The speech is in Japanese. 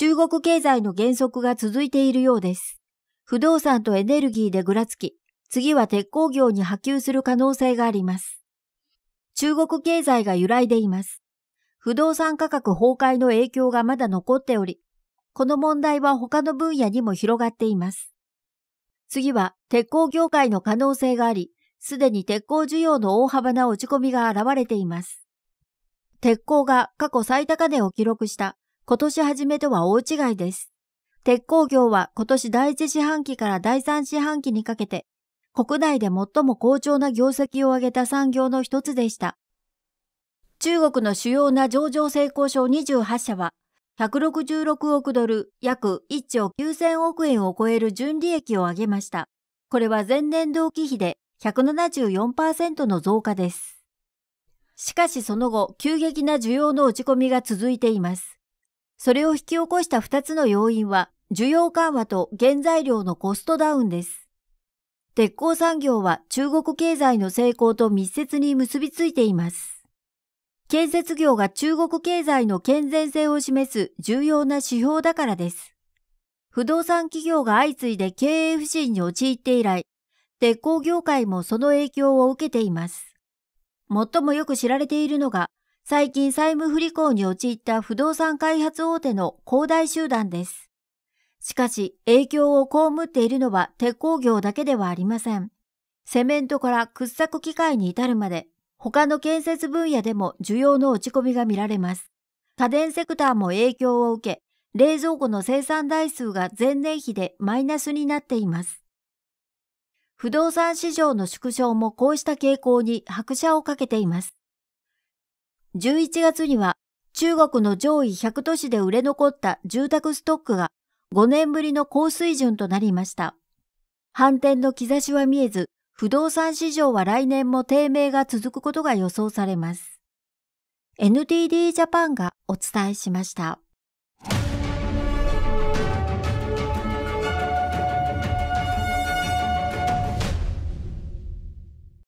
中国経済の減速が続いているようです。不動産とエネルギーでぐらつき、次は鉄鋼業に波及する可能性があります。中国経済が揺らいでいます。不動産価格崩壊の影響がまだ残っており、この問題は他の分野にも広がっています。次は鉄鋼業界の可能性があり、すでに鉄鋼需要の大幅な落ち込みが現れています。鉄鋼が過去最高値を記録した今年初めとは大違いです。鉄鋼業は今年第1四半期から第3四半期にかけて、国内で最も好調な業績を上げた産業の一つでした。中国の主要な上場成功賞28社は、166億ドル、約1兆9000億円を超える純利益を上げました。これは前年同期比で174%の増加です。しかしその後、急激な需要の落ち込みが続いています。それを引き起こした2つの要因は、需要緩和と原材料のコストダウンです。鉄鋼産業は中国経済の成功と密接に結びついています。建設業が中国経済の健全性を示す重要な指標だからです。不動産企業が相次いで経営不振に陥って以来、鉄鋼業界もその影響を受けています。最もよく知られているのが最近債務不履行に陥った不動産開発大手の恒大集団です。しかし影響を被っているのは鉄鋼業だけではありません。セメントから掘削機械に至るまで他の建設分野でも需要の落ち込みが見られます。家電セクターも影響を受け、冷蔵庫の生産台数が前年比でマイナスになっています。不動産市場の縮小もこうした傾向に拍車をかけています。11月には中国の上位100都市で売れ残った住宅ストックが5年ぶりの高水準となりました。反転の兆しは見えず、不動産市場は来年も低迷が続くことが予想されます。NTD ジャパンがお伝えしました。